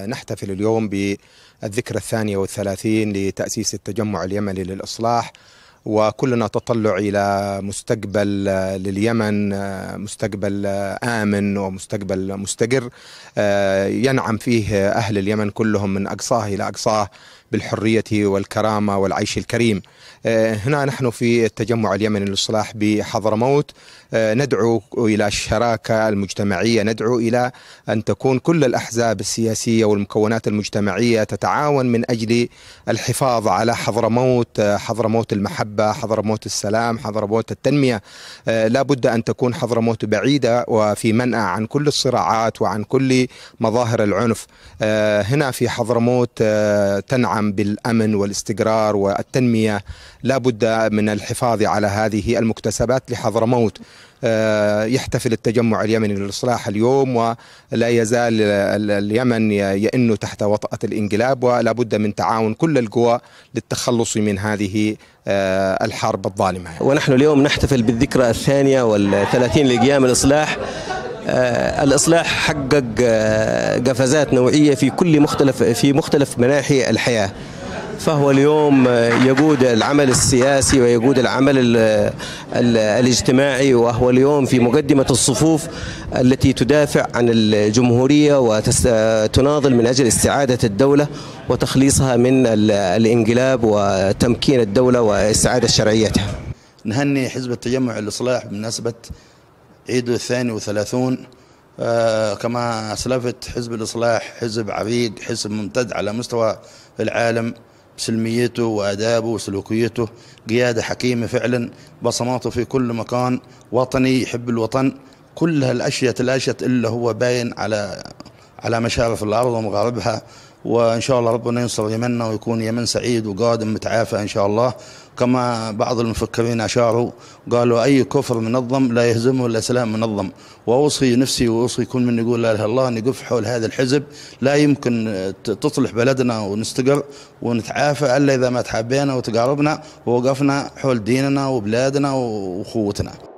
نحتفل اليوم بالذكرى الثانية والثلاثين لتأسيس التجمع اليمني للإصلاح وكلنا تطلع إلى مستقبل لليمن مستقبل آمن ومستقبل مستقر آه، ينعم فيه أهل اليمن كلهم من أقصاه إلى أقصاه بالحرية والكرامة والعيش الكريم آه، هنا نحن في التجمع اليمني للصلاح بحضرموت آه، ندعو إلى الشراكة المجتمعية ندعو إلى أن تكون كل الأحزاب السياسية والمكونات المجتمعية تتعاون من أجل الحفاظ على حضرموت آه، حضرموت المحبة حضرموت السلام حضرموت التنمية لا بد أن تكون حضرموت بعيدة وفي منأى عن كل الصراعات وعن كل مظاهر العنف هنا في حضرموت تنعم العام بالامن والاستقرار والتنميه لا بد من الحفاظ على هذه المكتسبات لحضرموت آه، يحتفل التجمع اليمني للاصلاح اليوم ولا يزال اليمن يئن تحت وطأة الانقلاب ولا بد من تعاون كل القوى للتخلص من هذه آه، الحرب الظالمه ونحن اليوم نحتفل بالذكرى الثانيه والثلاثين لقيام الاصلاح آه، الاصلاح حقق آه، قفزات نوعيه في كل مختلف في مختلف مناحي الحياه فهو اليوم آه، يقود العمل السياسي ويقود العمل الـ الـ الاجتماعي وهو اليوم في مقدمة الصفوف التي تدافع عن الجمهورية وتناضل من أجل استعادة الدولة وتخليصها من الانقلاب وتمكين الدولة واستعادة شرعيتها نهني حزب التجمع الإصلاح بمناسبة عيد الثاني وثلاثون آه، كما أسلفت حزب الإصلاح حزب عريق حزب ممتد على مستوى العالم بسلميته وادابه وسلوكيته قياده حكيمه فعلا بصماته في كل مكان وطني يحب الوطن كل هالاشياء تلاشت الا هو باين على على مشارف الارض ومغاربها وإن شاء الله ربنا ينصر يمننا ويكون يمن سعيد وقادم متعافى إن شاء الله كما بعض المفكرين أشاروا قالوا أي كفر منظم لا يهزمه إلا سلام منظم وأوصي نفسي وأوصي كل من يقول لا إله إلا الله أن يقف حول هذا الحزب لا يمكن تصلح بلدنا ونستقر ونتعافى إلا إذا ما تحابينا وتقاربنا ووقفنا حول ديننا وبلادنا وأخوتنا